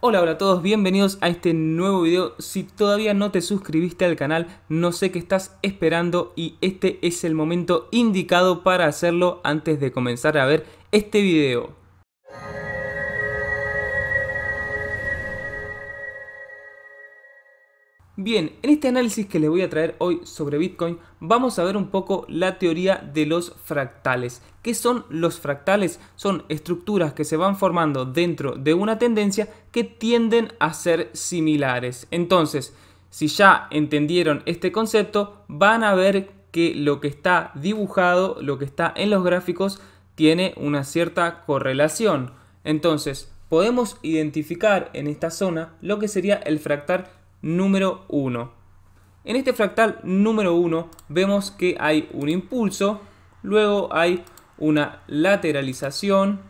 Hola, hola a todos, bienvenidos a este nuevo video. Si todavía no te suscribiste al canal, no sé qué estás esperando y este es el momento indicado para hacerlo antes de comenzar a ver este video. Bien, en este análisis que les voy a traer hoy sobre Bitcoin vamos a ver un poco la teoría de los fractales. ¿Qué son los fractales? Son estructuras que se van formando dentro de una tendencia que tienden a ser similares. Entonces, si ya entendieron este concepto, van a ver que lo que está dibujado, lo que está en los gráficos, tiene una cierta correlación. Entonces, podemos identificar en esta zona lo que sería el fractal número 1. En este fractal número 1 vemos que hay un impulso, luego hay una lateralización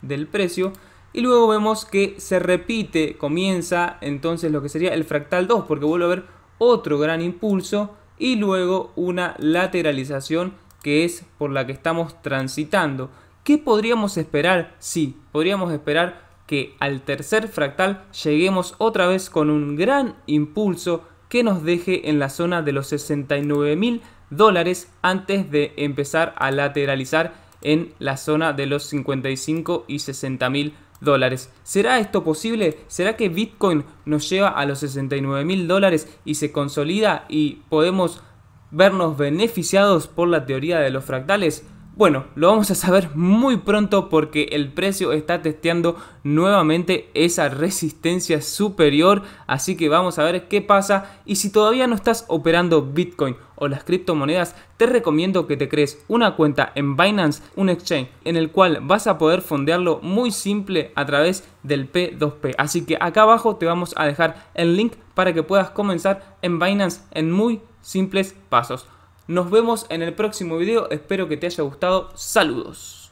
del precio y luego vemos que se repite, comienza entonces lo que sería el fractal 2 porque vuelve a haber otro gran impulso y luego una lateralización que es por la que estamos transitando. ¿Qué podríamos esperar? Sí, podríamos esperar que al tercer fractal lleguemos otra vez con un gran impulso que nos deje en la zona de los 69 mil dólares antes de empezar a lateralizar en la zona de los 55 y 60 mil dólares. ¿Será esto posible? ¿Será que Bitcoin nos lleva a los 69 mil dólares y se consolida y podemos vernos beneficiados por la teoría de los fractales? Bueno, lo vamos a saber muy pronto porque el precio está testeando nuevamente esa resistencia superior. Así que vamos a ver qué pasa. Y si todavía no estás operando Bitcoin o las criptomonedas, te recomiendo que te crees una cuenta en Binance, un exchange, en el cual vas a poder fondearlo muy simple a través del P2P. Así que acá abajo te vamos a dejar el link para que puedas comenzar en Binance en muy simples pasos. Nos vemos en el próximo video. Espero que te haya gustado. Saludos.